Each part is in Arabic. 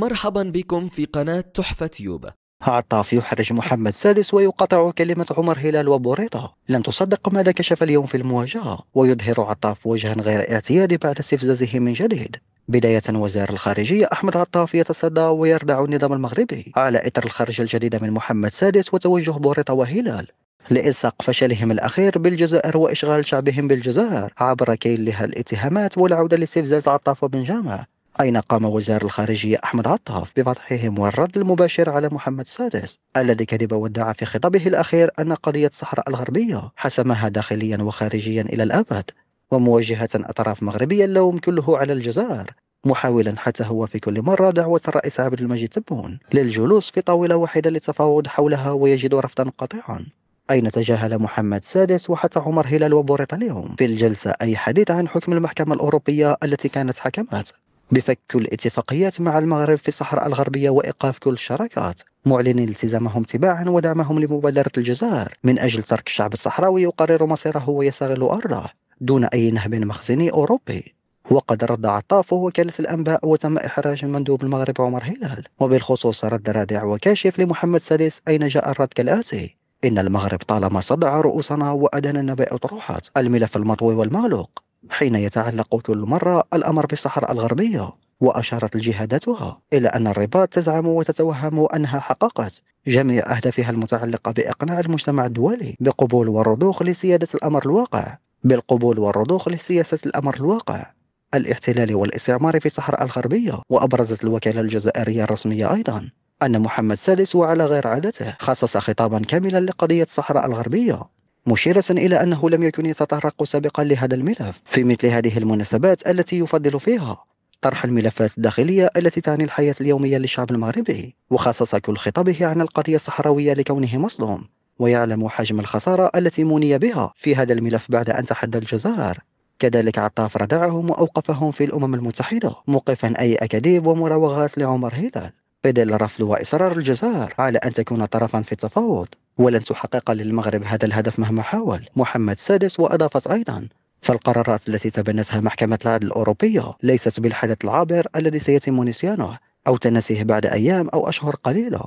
مرحبا بكم في قناة تحفة يوبا عطاف يحرج محمد سادس ويقاطع كلمة عمر هلال وبوريطة لن تصدق ماذا كشف اليوم في المواجهة ويظهر عطاف وجها غير اعتيادي بعد استفزازه من جديد بداية وزير الخارجية أحمد عطاف يتصدى ويردع النظام المغربي على إثر الخرج الجديدة من محمد سادس وتوجه بوريطة وهلال لإلصاق فشلهم الأخير بالجزائر وإشغال شعبهم بالجزائر عبر كيلها الاتهامات والعودة لاستفزاز عطاف بن جامع أين قام وزير الخارجية أحمد عطاف بفضحهم والرد المباشر على محمد السادس الذي كذب وادعى في خطابه الأخير أن قضية الصحراء الغربية حسمها داخليا وخارجيا إلى الأبد ومواجهة أطراف مغربية اللوم كله على الجزائر محاولا حتى هو في كل مرة دعوة الرئيس عبد المجيد تبون للجلوس في طاولة واحدة للتفاوض حولها ويجد رفضا قاطعا أين تجاهل محمد السادس وحتى عمر هلال وبوريطة اليوم في الجلسة أي حديث عن حكم المحكمة الأوروبية التي كانت حكمت بفك كل الاتفاقيات مع المغرب في الصحراء الغربية وإيقاف كل الشراكات معلنين التزامهم تباعا ودعمهم لمبادرة الجزائر من أجل ترك الشعب الصحراوي يقرر مصيره ويستغل أرضه دون أي نهب مخزني أوروبي وقد رد عطافه وكالة الأنباء وتم إحراج مندوب المغرب عمر هلال وبالخصوص رد رادع وكاشف لمحمد سادس أين جاء الرد كالآتي إن المغرب طالما صدع رؤوسنا النبي أطروحات الملف المطوي والمغلوق حين يتعلق كل مرة الأمر بالصحراء الغربية وأشارت الجهاداتها إلى أن الرباط تزعم وتتوهم أنها حققت جميع أهدافها المتعلقة بإقناع المجتمع الدولي بقبول والرضوخ لسيادة الأمر الواقع بالقبول والرضوخ لسياسة الأمر الواقع الاحتلال والاستعمار في الصحراء الغربية وأبرزت الوكالة الجزائرية الرسمية أيضا أن محمد سادس وعلى غير عادته خصص خطابا كاملا لقضية الصحراء الغربية مشيرة إلى أنه لم يكن يتطرق سابقا لهذا الملف في مثل هذه المناسبات التي يفضل فيها طرح الملفات الداخلية التي تعني الحياة اليومية للشعب المغربي وخصص كل خطابه عن القضية الصحراوية لكونه مصدوم ويعلم حجم الخسارة التي مني بها في هذا الملف بعد أن تحدى الجزائر كذلك عطاف ردعهم وأوقفهم في الأمم المتحدة موقفا أي أكاذيب ومراوغات لعمر هلال بدل رفض وإصرار الجزائر على أن تكون طرفا في التفاوض ولن تحقق للمغرب هذا الهدف مهما حاول محمد سادس وأضافت أيضا فالقرارات التي تبنتها محكمة العدل الأوروبية ليست بالحدث العابر الذي سيتم نسيانه أو تناسيه بعد أيام أو أشهر قليلة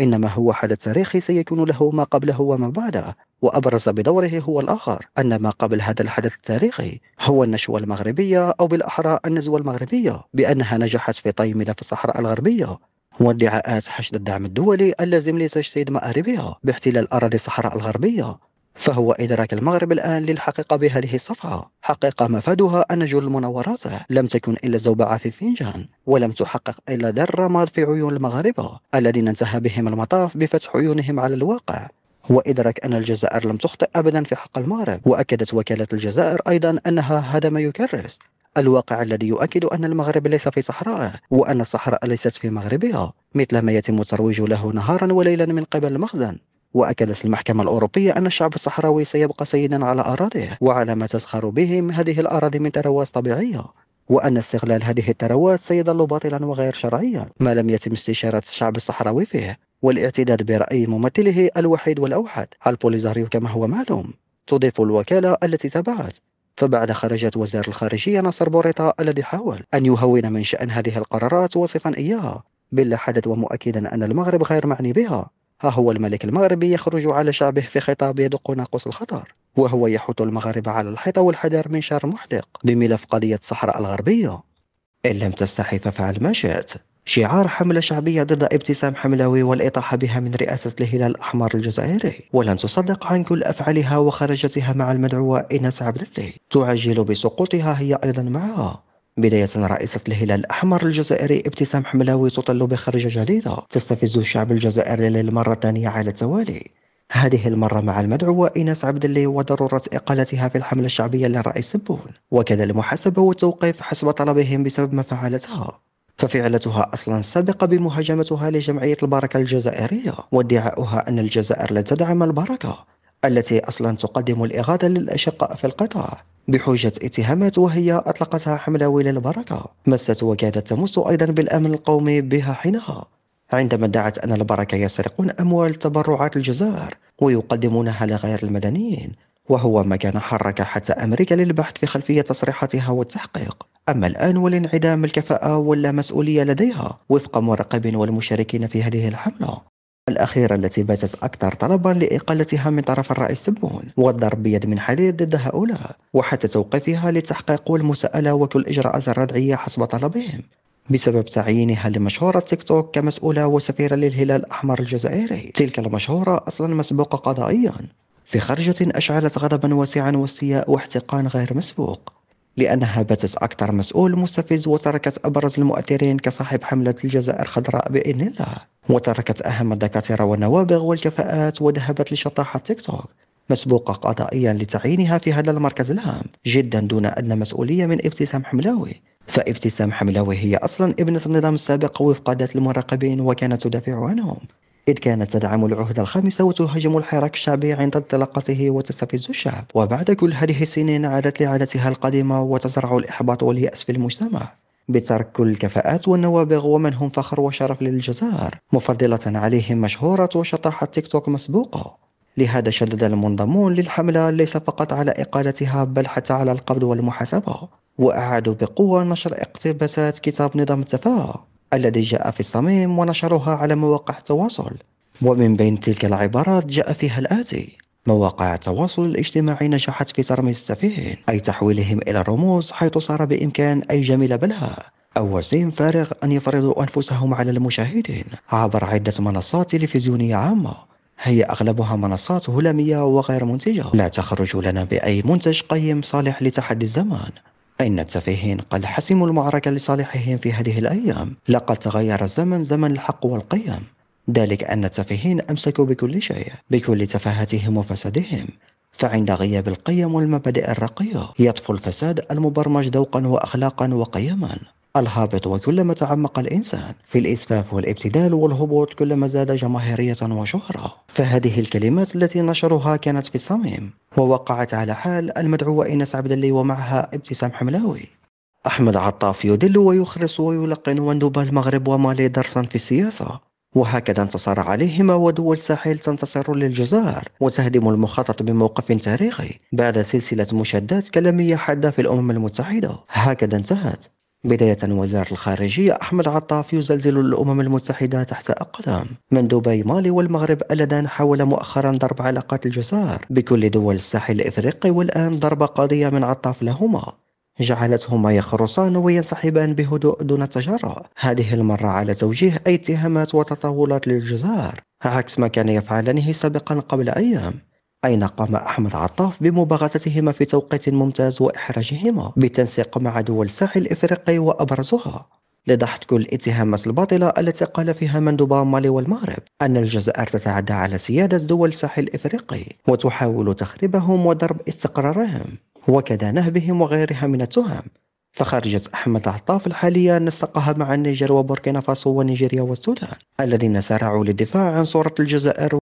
إنما هو حدث تاريخي سيكون له ما قبله وما بعده وأبرز بدوره هو الآخر أن ما قبل هذا الحدث التاريخي هو النشوة المغربية أو بالأحرى النزوة المغربية بأنها نجحت في طي ملف الصحراء الغربية وادعاءات حشد الدعم الدولي اللازم لتجسيد مآربها باحتلال أراضي الصحراء الغربية فهو إدراك المغرب الآن للحقيقة بهذه الصفعة حقيقة مفادها أن جل مناوراته لم تكن إلا زوبعة في فنجان ولم تحقق إلا ذرة ماض في عيون المغاربة الذين انتهى بهم المطاف بفتح عيونهم على الواقع هو إدراك أن الجزائر لم تخطئ أبدا في حق المغرب وأكدت وكالة الجزائر أيضا أنها هذا ما يكرس الواقع الذي يؤكد أن المغرب ليس في صحراء وأن الصحراء ليست في مغربها مثل ما يتم الترويج له نهارا وليلا من قبل المخزن وأكدت المحكمة الأوروبية أن الشعب الصحراوي سيبقى سيدا على أراضيه وعلى ما تزخر بهم هذه الأراضي من ثروات طبيعية وأن استغلال هذه الثروات سيظل باطلا وغير شرعيا ما لم يتم استشارة الشعب الصحراوي فيه والاعتداد برأي ممثله الوحيد والأوحد البوليزاريو كما هو معلوم تضيف الوكالة التي تابعت فبعد خرجت وزير الخارجية نصر بوريطة الذي حاول أن يهون من شأن هذه القرارات وصفا إياها بلا حدث ومؤكدا أن المغرب غير معني بها ها هو الملك المغربي يخرج على شعبه في خطاب يدق ناقوس الخطر وهو يحث المغاربة على الحيطة والحذر من شر محدق بملف قضية الصحراء الغربية إن لم تستحي فافعل ما شئت شعار حملة شعبية ضد ابتسام حملاوي والإطاحة بها من رئاسة الهلال الأحمر الجزائري ولن تصدق عن كل أفعالها وخرجتها مع المدعوة إنس عبد الله تعجل بسقوطها هي أيضا معها بداية رئيسة الهلال الأحمر الجزائري ابتسام حملاوي تطل بخرجة جديدة تستفز الشعب الجزائري للمرة الثانية على التوالي هذه المرة مع المدعوة إيناس عبد الله وضرورة إقالتها في الحملة الشعبية للرئيس سبون وكذا المحاسبة والتوقيف حسب طلبهم بسبب ما فعلتها ففعلتها أصلا سبق بمهاجمتها لجمعية البركة الجزائرية وادعاؤها أن الجزائر لا تدعم البركة التي أصلا تقدم الإغاثة للأشقاء في القطاع بحجة اتهامات وهي أطلقتها حملة البركة مست وكادت تمس أيضا بالأمن القومي بها حينها عندما ادعت أن البركة يسرقون أموال تبرعات الجزائر ويقدمونها لغير المدنيين وهو ما كان حرك حتى أمريكا للبحث في خلفية تصريحاتها والتحقيق أما الآن ولانعدام الكفاءة ولا مسؤولية لديها وفق مراقبين والمشاركين في هذه الحملة الأخيرة التي باتت أكثر طلبا لإقالتها من طرف الرئيس سبون والضرب بيد من حديد ضد هؤلاء وحتى توقيفها للتحقيق والمساءلة وكل الإجراءات الردعية حسب طلبهم بسبب تعيينها لمشهورة تيك توك كمسؤولة وسفيرة للهلال الأحمر الجزائري تلك المشهورة أصلا مسبوقة قضائيا في خرجة أشعلت غضبا واسعا واستياء واحتقان غير مسبوق لأنها باتت أكثر مسؤول مستفز وتركت أبرز المؤثرين كصاحب حملة الجزائر الخضراء بإذن الله وتركت أهم الدكاترة والنوابغ والكفاءات وذهبت لشطاحة تيك توك مسبوقة قضائيا لتعيينها في هذا المركز الهام جدا دون أدنى مسؤولية من ابتسام حملاوي فابتسام حملاوي هي أصلا ابنة النظام السابق وفق قادة المراقبين وكانت تدافع عنهم إذ كانت تدعم العهدة الخامسة وتهاجم الحراك الشعبي عند انطلاقته وتستفز الشعب وبعد كل هذه السنين عادت لعادتها القديمة وتزرع الإحباط واليأس في المجتمع بترك كل الكفاءات والنوابغ ومن هم فخر وشرف للجزائر مفضلة عليهم مشهورة وشطاحة تيك توك مسبوقة لهذا شدد المنضمون للحملة ليس فقط على إقالتها بل حتى على القبض والمحاسبة وأعادوا بقوة نشر اقتباسات كتاب نظام التفاهة الذي جاء في الصميم ونشروها على مواقع التواصل ومن بين تلك العبارات جاء فيها الآتي مواقع التواصل الاجتماعي نجحت في ترمي السفين أي تحويلهم إلى رموز حيث صار بإمكان أي جميل بلها أو وسيم فارغ أن يفرضوا أنفسهم على المشاهدين عبر عدة منصات تلفزيونية عامة هي أغلبها منصات هلامية وغير منتجة لا تخرج لنا بأي منتج قيم صالح لتحدي الزمان فإن التفاهين قد حسموا المعركة لصالحهم في هذه الأيام لقد تغير الزمن زمن الحق والقيم ذلك أن التفاهين أمسكوا بكل شيء بكل تفاهتهم وفسادهم فعند غياب القيم والمبادئ الرقية يطفو الفساد المبرمج ذوقا وأخلاقا وقيما الهابط وكلما تعمق الإنسان في الإسفاف والابتدال والهبوط كلما زاد جماهيرية وشهرة فهذه الكلمات التي نشرها كانت في الصميم ووقعت على حال المدعوة إنس عبد اللي ومعها ابتسام حملاوي أحمد عطاف يدل ويخلص ويلقن وندوب المغرب ومالي درسا في السياسة وهكذا انتصر عليهما ودول الساحل تنتصر للجزائر وتهدم المخطط بموقف تاريخي بعد سلسلة مشادات كلامية حادة في الأمم المتحدة هكذا انتهت بداية وزارة الخارجية أحمد عطاف يزلزل الأمم المتحدة تحت أقدام من دبي مالي والمغرب اللذان حاول مؤخرا ضرب علاقات الجزائر بكل دول الساحل الإفريقي والآن ضرب قضية من عطاف لهما جعلتهما يخرصان وينسحبان بهدوء دون تجرأ هذه المرة على توجيه أي اتهامات وتطاولات للجزائر عكس ما كان يفعلانه سابقا قبل أيام أين قام أحمد عطاف بمباغتتهما في توقيت ممتاز وإحراجهما بالتنسيق مع دول الساحل الإفريقي وأبرزها لضحت كل الاتهامات الباطلة التي قال فيها مندوبا مالي والمغرب أن الجزائر تتعدى على سيادة دول الساحل الإفريقي وتحاول تخريبهم وضرب استقرارهم وكذا نهبهم وغيرها من التهم فخرجت أحمد عطاف الحالية نسقها مع النيجر وبوركينا فاسو ونيجيريا والسودان الذين سارعوا للدفاع عن صورة الجزائر